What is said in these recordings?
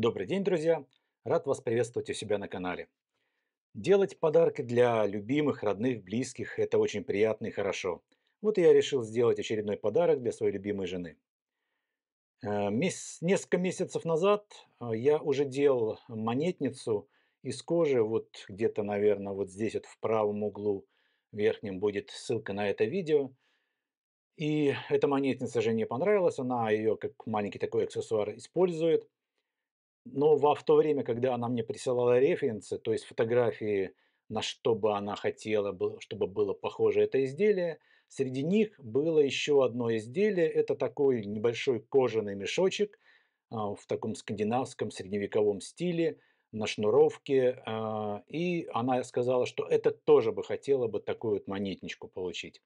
Добрый день, друзья! Рад вас приветствовать у себя на канале. Делать подарки для любимых, родных, близких – это очень приятно и хорошо. Вот я решил сделать очередной подарок для своей любимой жены. Э, несколько месяцев назад э, я уже делал монетницу из кожи, вот где-то, наверное, вот здесь вот в правом углу верхнем будет ссылка на это видео. И эта монетница жене понравилась, она ее как маленький такой аксессуар использует – но во, в то время, когда она мне присылала референсы, то есть фотографии, на что бы она хотела, чтобы было похоже это изделие, среди них было еще одно изделие. Это такой небольшой кожаный мешочек а, в таком скандинавском средневековом стиле на шнуровке. А, и она сказала, что это тоже бы хотела бы такую вот монетничку получить.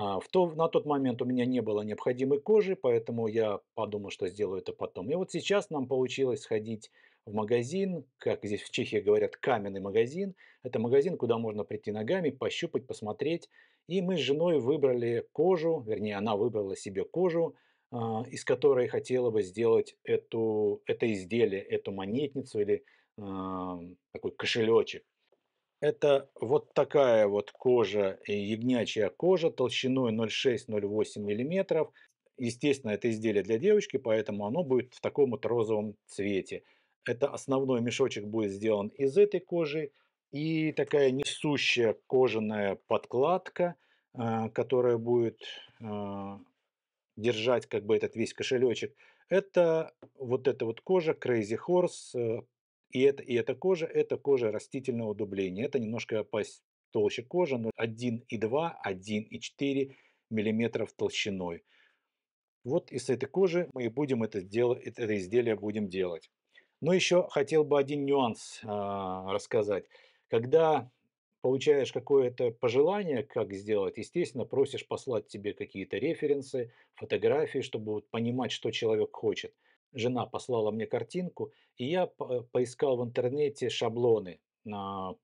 А, в то, на тот момент у меня не было необходимой кожи, поэтому я подумал, что сделаю это потом. И вот сейчас нам получилось сходить в магазин, как здесь в Чехии говорят, каменный магазин. Это магазин, куда можно прийти ногами, пощупать, посмотреть. И мы с женой выбрали кожу, вернее, она выбрала себе кожу, а, из которой хотела бы сделать эту, это изделие, эту монетницу или э, такой кошелечек. Это вот такая вот кожа, э, ягнячья кожа толщиной 0,6-0,8 мм. Естественно, это изделие для девочки, поэтому оно будет в таком вот розовом цвете. Это основной мешочек будет сделан из этой кожи. И такая несущая кожаная подкладка, э, которая будет э, держать как бы этот весь кошелечек. Это вот эта вот кожа Crazy Horse и это, и эта кожа, это кожа растительного дубления. Это немножко толще кожи, но 1,2, 1,4 мм толщиной. Вот из этой кожи мы и будем это, дело, это изделие будем делать. Но еще хотел бы один нюанс а, рассказать. Когда получаешь какое-то пожелание, как сделать, естественно, просишь послать тебе какие-то референсы, фотографии, чтобы вот понимать, что человек хочет – жена послала мне картинку, и я поискал в интернете шаблоны на,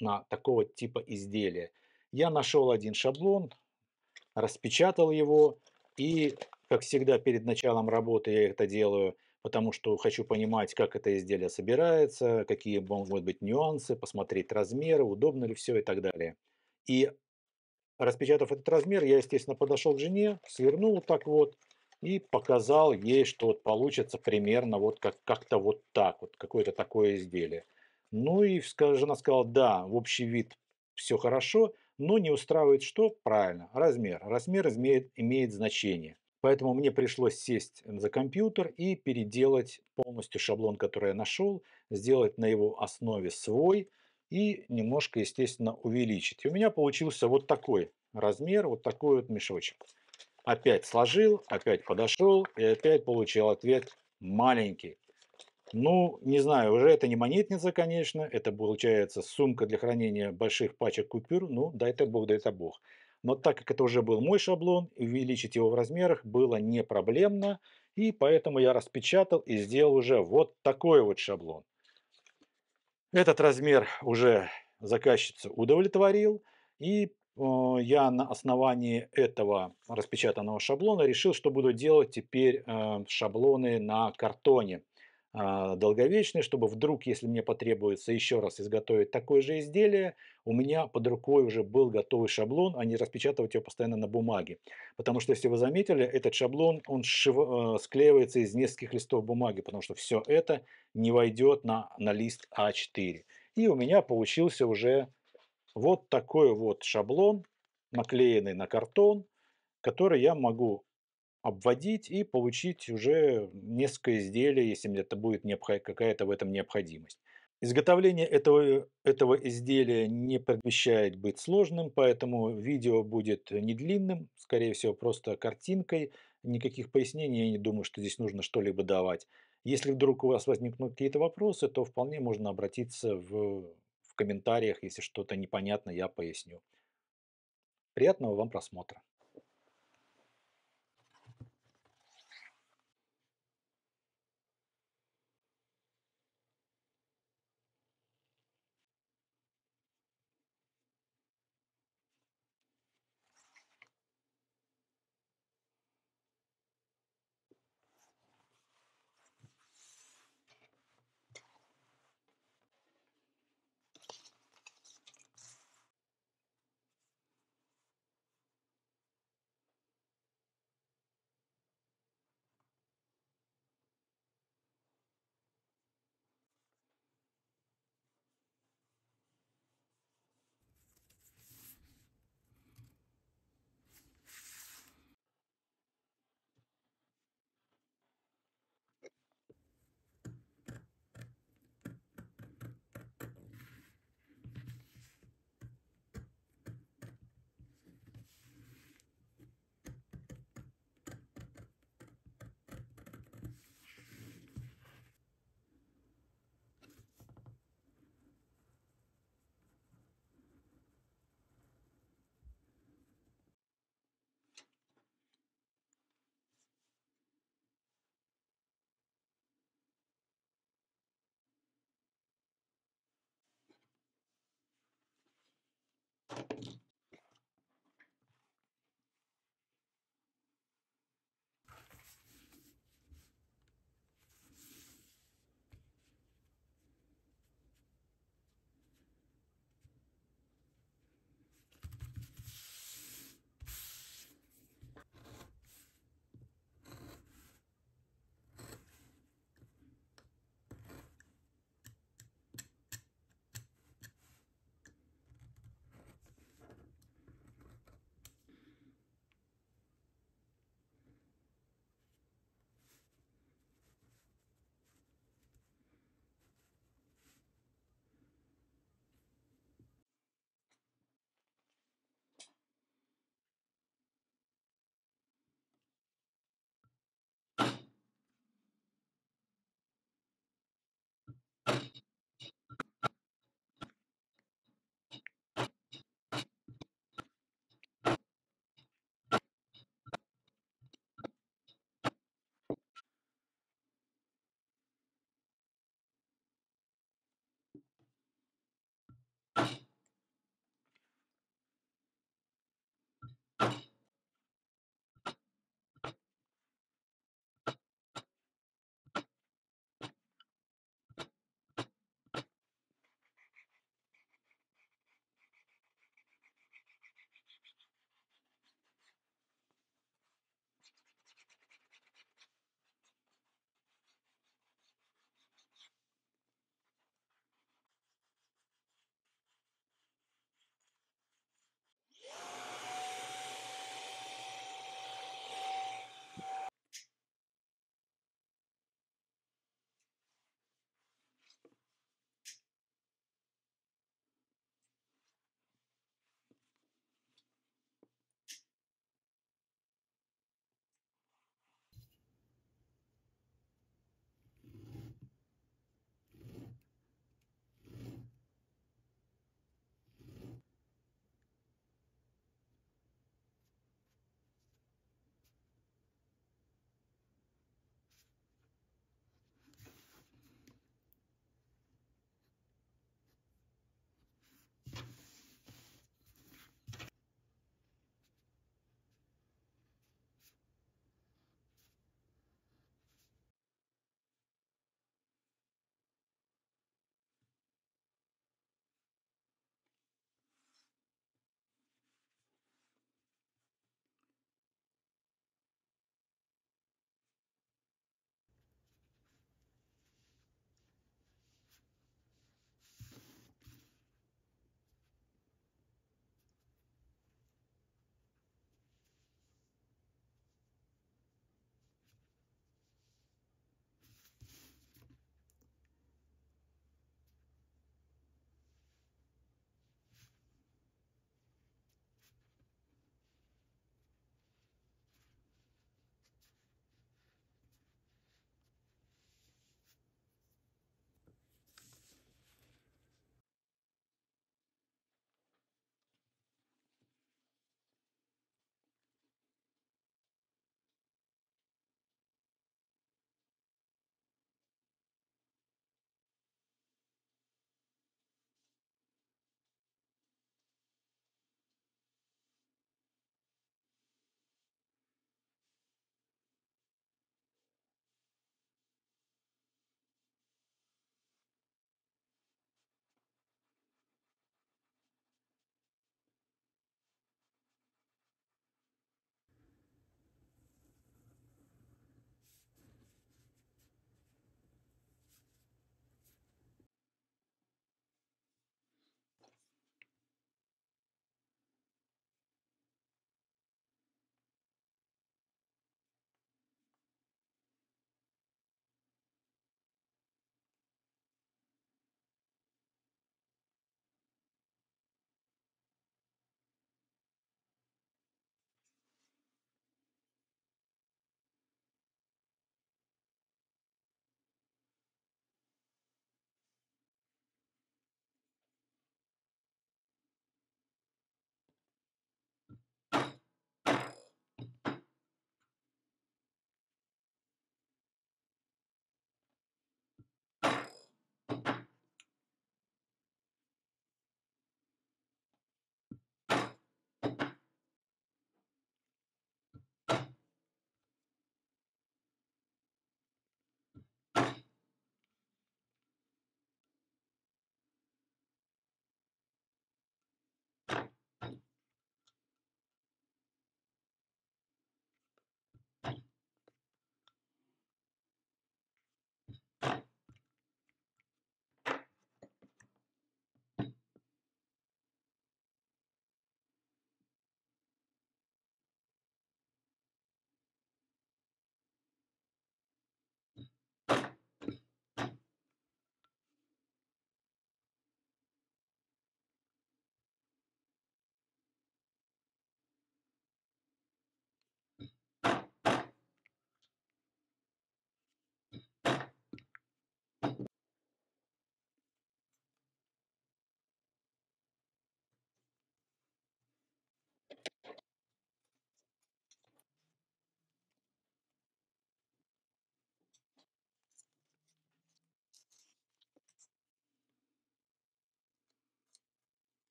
на такого типа изделия. Я нашел один шаблон, распечатал его, и, как всегда, перед началом работы я это делаю, потому что хочу понимать, как это изделие собирается, какие могут быть нюансы, посмотреть размеры, удобно ли все и так далее. И распечатав этот размер, я, естественно, подошел к жене, свернул так вот, и показал ей, что вот получится примерно вот как, как-то вот так, вот какое-то такое изделие. Ну и жена сказала, да, в общий вид все хорошо, но не устраивает что? Правильно, размер. Размер имеет, имеет значение. Поэтому мне пришлось сесть за компьютер и переделать полностью шаблон, который я нашел, сделать на его основе свой и немножко, естественно, увеличить. И у меня получился вот такой размер, вот такой вот мешочек. Опять сложил, опять подошел и опять получил ответ маленький. Ну, не знаю, уже это не монетница, конечно, это получается сумка для хранения больших пачек купюр, ну, да это бог, да это бог. Но так как это уже был мой шаблон, увеличить его в размерах было не проблемно, и поэтому я распечатал и сделал уже вот такой вот шаблон. Этот размер уже заказчицу удовлетворил, и я на основании этого распечатанного шаблона решил, что буду делать теперь э, шаблоны на картоне а, долговечные, чтобы вдруг, если мне потребуется еще раз изготовить такое же изделие, у меня под рукой уже был готовый шаблон, а не распечатывать его постоянно на бумаге. Потому что, если вы заметили, этот шаблон, он шив... Э, склеивается из нескольких листов бумаги, потому что все это не войдет на, на лист А4. И у меня получился уже вот такой вот шаблон, наклеенный на картон, который я могу обводить и получить уже несколько изделий, если мне это будет какая-то в этом необходимость. Изготовление этого, этого изделия не предвещает быть сложным, поэтому видео будет не длинным, скорее всего просто картинкой, никаких пояснений я не думаю, что здесь нужно что-либо давать. Если вдруг у вас возникнут какие-то вопросы, то вполне можно обратиться в в комментариях, если что-то непонятно, я поясню. Приятного вам просмотра.